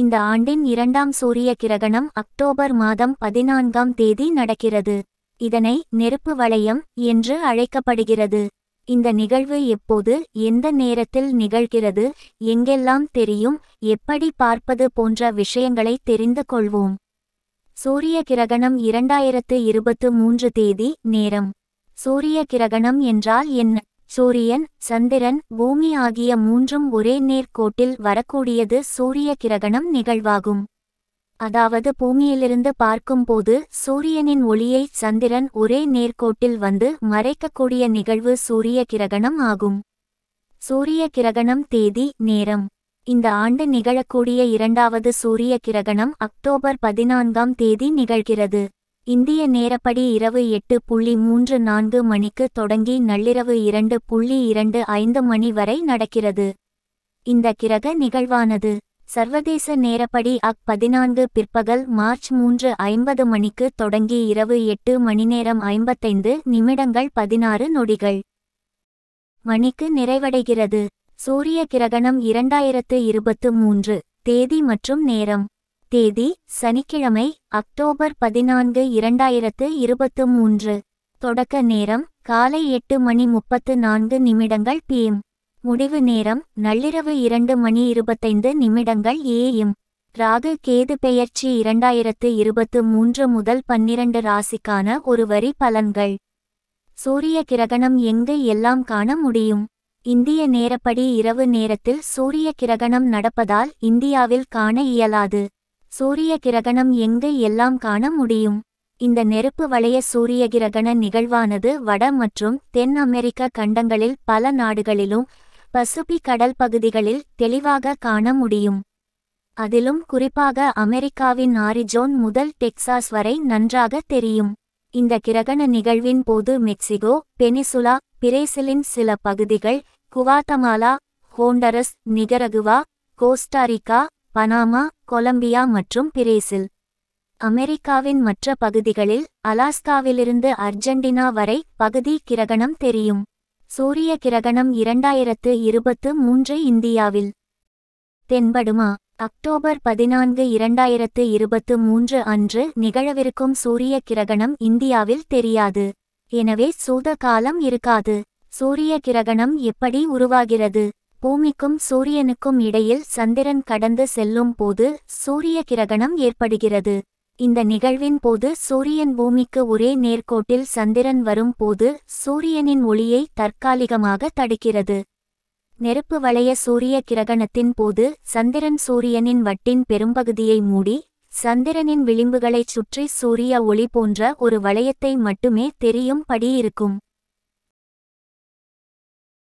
இந்த ஆண்டின் இரண்டாம் சூரிய கிரகணம் அக்டோபர் மாதம் பதினான்காம் தேதி நடக்கிறது இதனை நெருப்பு வளையம் என்று அழைக்கப்படுகிறது இந்த நிகழ்வு எப்போது எந்த நேரத்தில் நிகழ்கிறது எங்கெல்லாம் தெரியும் எப்படி பார்ப்பது போன்ற விஷயங்களை தெரிந்து கொள்வோம் சூரிய கிரகணம் இரண்டாயிரத்து இருபத்து மூன்று தேதி நேரம் சூரிய கிரகணம் என்றால் என்ன சூரியன் சந்திரன் பூமி ஆகிய மூன்றும் ஒரே நேர்கோட்டில் வரக்கூடியது சூரிய கிரகணம் நிகழ்வாகும் அதாவது பூமியிலிருந்து பார்க்கும்போது சூரியனின் ஒளியை சந்திரன் ஒரே நேர்கோட்டில் வந்து மறைக்கக்கூடிய நிகழ்வு சூரிய கிரகணம் ஆகும் சூரிய கிரகணம் தேதி நேரம் இந்த ஆண்டு நிகழக்கூடிய இரண்டாவது சூரிய கிரகணம் அக்டோபர் பதினான்காம் தேதி நிகழ்கிறது இந்திய நேரப்படி இரவு எட்டு புள்ளி மூன்று நான்கு மணிக்கு தொடங்கி நள்ளிரவு இரண்டு புள்ளி இரண்டு ஐந்து மணி வரை நடக்கிறது இந்த கிரக நிகழ்வானது சர்வதேச நேரப்படி அக் பதினான்கு பிற்பகல் மார்ச் மூன்று ஐம்பது மணிக்கு தொடங்கி இரவு எட்டு மணிநேரம் ஐம்பத்தைந்து நிமிடங்கள் பதினாறு நொடிகள் மணிக்கு நிறைவடைகிறது சூரிய கிரகணம் இரண்டாயிரத்து இருபத்து மூன்று தேதி மற்றும் நேரம் தேதி சனிக்கிழமை அக்டோபர் பதினான்கு இரண்டாயிரத்து இருபத்து மூன்று தொடக்க நேரம் காலை எட்டு மணி முப்பத்து நான்கு நிமிடங்கள் பிஎம் முடிவு நேரம் நள்ளிரவு இரண்டு மணி இருபத்தைந்து நிமிடங்கள் ஏஎம் ராகு கேது பெயர்ச்சி இரண்டாயிரத்து இருபத்து மூன்று முதல் பன்னிரண்டு ராசிக்கான ஒரு வரி பலன்கள் சூரிய கிரகணம் எங்கு எல்லாம் காண முடியும் இந்திய நேரப்படி இரவு நேரத்தில் சூரிய கிரகணம் நடப்பதால் இந்தியாவில் காண இயலாது சூரிய கிரகணம் எங்கு எல்லாம் காண முடியும் இந்த நெருப்பு வளைய சூரிய கிரகண நிகழ்வானது வட மற்றும் தென் அமெரிக்க கண்டங்களில் பல நாடுகளிலும் பசுபி கடல் பகுதிகளில் தெளிவாக காண முடியும் அதிலும் குறிப்பாக அமெரிக்காவின் ஆரிஜோன் முதல் டெக்சாஸ் வரை நன்றாக தெரியும் இந்த கிரகண நிகழ்வின் போது மெக்சிகோ பெனிசுலா பிரேசிலின் சில பகுதிகள் Guatemala Honduras Nicaragua Costa Rica Panama Colombia மற்றும் பிரேசில் அமெரிக்காவின் மற்ற பகுதிகளில் அலாஸ்காவிலிருந்து அர்ஜென்டினா வரை பகுதி கிரகணம் தெரியும் சூரிய கிரகணம் இரண்டாயிரத்து இருபத்து மூன்று இந்தியாவில் தென்படுமா அக்டோபர் பதினான்கு இரண்டாயிரத்து இருபத்து மூன்று அன்று நிகழவிருக்கும் சூரிய கிரகணம் இந்தியாவில் தெரியாது எனவே சூத காலம் இருக்காது சூரிய கிரகணம் எப்படி உருவாகிறது பூமிக்கும் சூரியனுக்கும் இடையில் சந்திரன் கடந்து செல்லும் போது சூரிய கிரகணம் ஏற்படுகிறது இந்த நிகழ்வின் போது சூரியன் பூமிக்கு ஒரே நேர்கோட்டில் சந்திரன் வரும் போது சூரியனின் ஒளியை தற்காலிகமாக தடுக்கிறது நெருப்பு வளைய சூரிய கிரகணத்தின் போது சந்திரன் சூரியனின் வட்டின் பெரும்பகுதியை மூடி சந்திரனின் விளிம்புகளைச் சுற்றி சூரிய ஒளி போன்ற ஒரு வளையத்தை மட்டுமே தெரியும் படியிருக்கும்